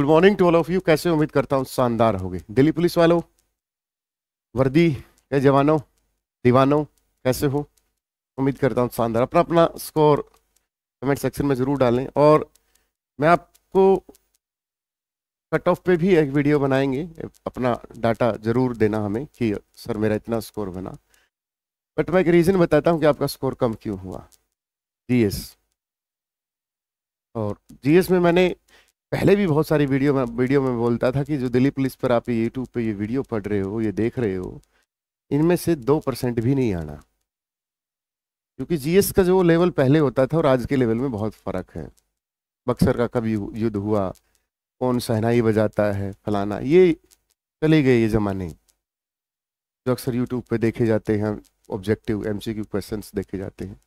good morning to all of you कैसे उम्मीद करता हूँ शानदार गए दिल्ली पुलिस वालों वर्दी के जवानों दीवानों कैसे हो उम्मीद करता हूँ शानदार अपना अपना स्कोर कमेंट सेक्शन में ज़रूर डालें और मैं आपको कट ऑफ पे भी एक वीडियो बनाएंगे अपना डाटा ज़रूर देना हमें कि सर मेरा इतना स्कोर बना बट मैं एक रीज़न बताता हूँ कि आपका स्कोर कम क्यों हुआ जी और जीएस में मैंने पहले भी बहुत सारी वीडियो में वीडियो में बोलता था कि जो दिल्ली पुलिस पर आप यूट्यूब पे ये वीडियो पढ़ रहे हो ये देख रहे हो इनमें से दो परसेंट भी नहीं आना क्योंकि जीएस का जो लेवल पहले होता था और आज के लेवल में बहुत फ़र्क है बक्सर का कभी युद्ध हुआ कौन सहनाई बजाता है फलाना ये चले गए ये ज़माने जो अक्सर यूट्यूब पर देखे जाते हैं ऑब्जेक्टिव एम क्वेश्चंस देखे जाते हैं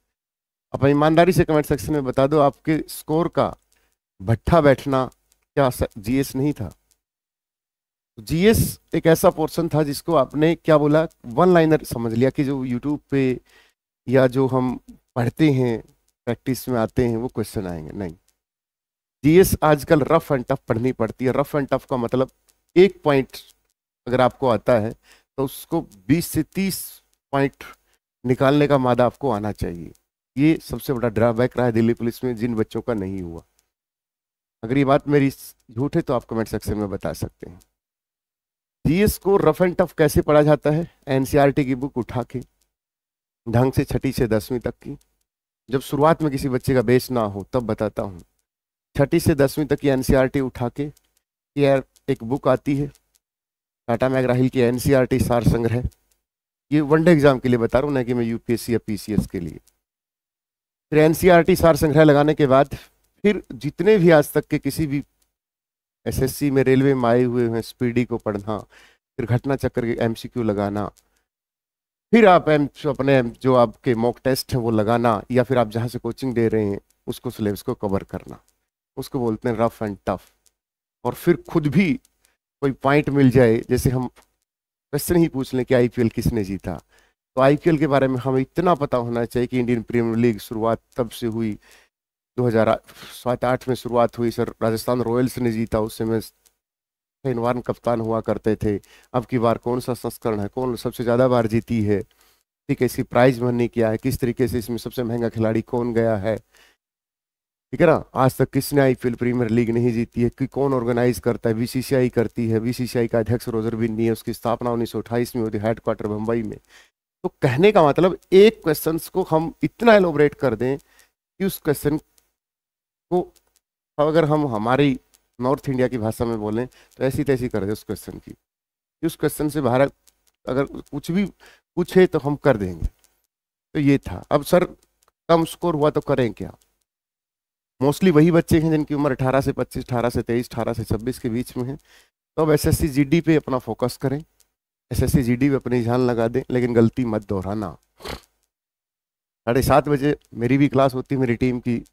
आप ईमानदारी से कमेंट सेक्शन में बता दो आपके स्कोर का भट्ठा बैठना क्या जीएस नहीं था तो जीएस एक ऐसा पोर्शन था जिसको आपने क्या बोला वन लाइनर समझ लिया कि जो यूट्यूब पे या जो हम पढ़ते हैं प्रैक्टिस में आते हैं वो क्वेश्चन आएंगे नहीं जीएस आजकल रफ एंड टफ पढ़नी पड़ती है रफ एंड टफ का मतलब एक पॉइंट अगर आपको आता है तो उसको 20 से 30 पॉइंट निकालने का मादा आपको आना चाहिए ये सबसे बड़ा ड्रॉबैक रहा है दिल्ली पुलिस में जिन बच्चों का नहीं हुआ अगर ये बात मेरी झूठ है तो आप कमेंट सेक्शन में बता सकते हैं जीएस को रफ एंड टफ कैसे पढ़ा जाता है एनसीईआरटी e की बुक उठा के ढंग से छठी से दसवीं तक की जब शुरुआत में किसी बच्चे का बेच ना हो तब बताता हूँ छठी से दसवीं तक की एन e उठा के यार एक बुक आती है टाटा मैगराहिल की टी e सार संग्रह ये वनडे एग्जाम के लिए बता रहा हूँ ना कि मैं यूपीएससी या पीसीएस के लिए फिर टी सार संग्रह लगाने के बाद फिर जितने भी आज तक के किसी भी एसएससी में रेलवे में आए हुए हैं स्पीडी को पढ़ना फिर घटना चक्र के एमसीक्यू लगाना फिर आप एम अपने जो आपके मॉक टेस्ट हैं वो लगाना या फिर आप जहाँ से कोचिंग दे रहे हैं उसको सिलेबस को कवर करना उसको बोलते हैं रफ एंड टफ और फिर खुद भी कोई पॉइंट मिल जाए जैसे हम क्वेश्चन ही पूछ लें कि आईपीएल किसने जीता तो आईपीएल के बारे में हमें इतना पता होना चाहिए कि इंडियन प्रीमियर लीग शुरुआत तब से हुई दो हजार सात आठ में शुरुआत हुई सर राजस्थान रॉयल्स ने जीता उस समय वार्न कप्तान हुआ करते थे अब की बार कौन सा संस्करण है कौन सबसे ज़्यादा बार जीती है ठीक है इसकी प्राइज मनी किया है किस तरीके से इसमें सबसे महंगा खिलाड़ी कौन गया है ठीक है ना आज तक किसने आईपीएल प्रीमियर लीग नहीं जीती है कि कौन ऑर्गेनाइज करता है बीसीसीआई करती है बीसीसीआई का अध्यक्ष रोजर बिन्नी है उसकी स्थापना उन्नीस में होती है हेडक्वार्टर मुंबई में तो कहने का मतलब एक क्वेश्चन को हम इतना एलोबरेट कर दें कि उस क्वेश्चन तो अगर हम हमारी नॉर्थ इंडिया की भाषा में बोलें तो ऐसी तैसी कर दें उस क्वेश्चन की उस क्वेश्चन से भारत अगर कुछ भी पूछे तो हम कर देंगे तो ये था अब सर कम स्कोर हुआ तो करें क्या मोस्टली वही बच्चे हैं जिनकी उम्र 18 से 25, 18 से 23, 18 से 26 के बीच में है तो अब एस एस पे अपना फोकस करें एस एस सी पे अपनी जान लगा दें लेकिन गलती मत दोहराना साढ़े सात बजे मेरी भी क्लास होती है मेरी टीम की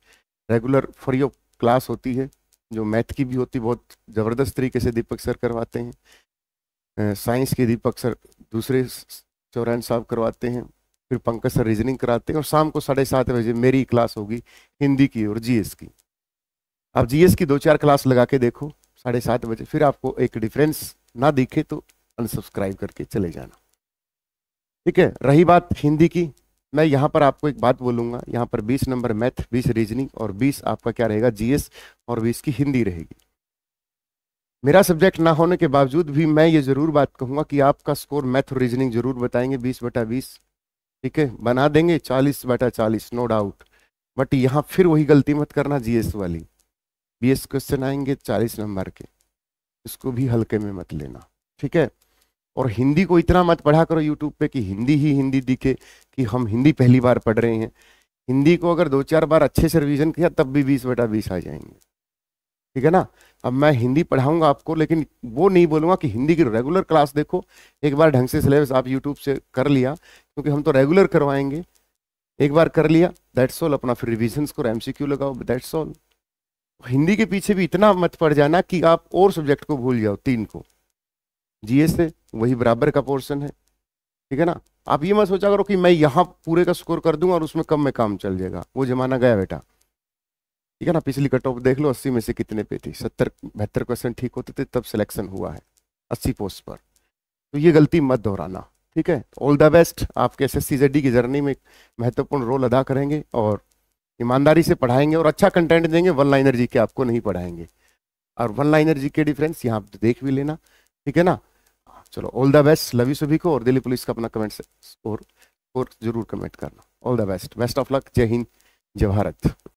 रेगुलर फ्री ऑफ क्लास होती है जो मैथ की भी होती बहुत ज़बरदस्त तरीके से दीपक सर करवाते हैं साइंस के दीपक सर दूसरे चौरान साहब करवाते हैं फिर पंकज सर रीजनिंग कराते हैं और शाम को साढ़े सात बजे मेरी क्लास होगी हिंदी की और जीएस की आप जीएस की दो चार क्लास लगा के देखो साढ़े सात बजे फिर आपको एक डिफरेंस ना दिखे तो अनसब्सक्राइब करके चले जाना ठीक है रही बात हिंदी की मैं यहाँ पर आपको एक बात बोलूँगा यहाँ पर 20 नंबर मैथ 20 रीजनिंग और 20 आपका क्या रहेगा जीएस और 20 की हिंदी रहेगी मेरा सब्जेक्ट ना होने के बावजूद भी मैं ये ज़रूर बात कहूँगा कि आपका स्कोर मैथ और रीजनिंग जरूर बताएंगे बीस बटा बीस ठीक है बना देंगे चालीस बटा चालीस नो डाउट बट यहाँ फिर वही गलती मत करना जीएस वाली बीएस क्वेश्चन आएंगे चालीस नंबर के इसको भी हल्के में मत लेना ठीक है और हिंदी को इतना मत पढ़ा करो यूट्यूब पे कि हिंदी ही हिंदी दिखे कि हम हिंदी पहली बार पढ़ रहे हैं हिंदी को अगर दो चार बार अच्छे से रिविजन किया तब भी बीस बेटा बीस आ जाएंगे ठीक है ना अब मैं हिंदी पढ़ाऊंगा आपको लेकिन वो नहीं बोलूंगा कि हिंदी की रेगुलर क्लास देखो एक बार ढंग से सिलेबस आप यूट्यूब से कर लिया क्योंकि हम तो रेगुलर करवाएंगे एक बार कर लिया दैट्स ऑल अपना फिर रिविजन को एम लगाओ दैट्स ऑल हिंदी के पीछे भी इतना मत पड़ जाना कि आप और सब्जेक्ट को भूल जाओ तीन को जीएस से वही बराबर का पोर्शन है ठीक है ना आप ये मत सोचा करो कि मैं यहाँ पूरे का स्कोर कर दूंगा और उसमें कम में काम चल जाएगा वो जमाना गया बेटा ठीक है ना पिछली कट ऑफ देख लो अस्सी में से कितने पे थी सत्तर बहत्तर परसेंट ठीक होते थे तब सिलेक्शन हुआ है अस्सी पोस्ट पर तो ये गलती मत दोहराना ठीक है ऑल द बेस्ट आपके एस एस की जर्नी में महत्वपूर्ण रोल अदा करेंगे और ईमानदारी से पढ़ाएंगे और अच्छा कंटेंट देंगे वन लाइनर जी के आपको नहीं पढ़ाएंगे और वन लाइनर जी के डिफरेंस यहाँ आप तो देख भी लेना ठीक है ना चलो all the best love you सभी को और दिल्ली पुलिस का अपना कमेंट और और जरूर कमेंट करना all the best best of luck जय हिंद जय भारत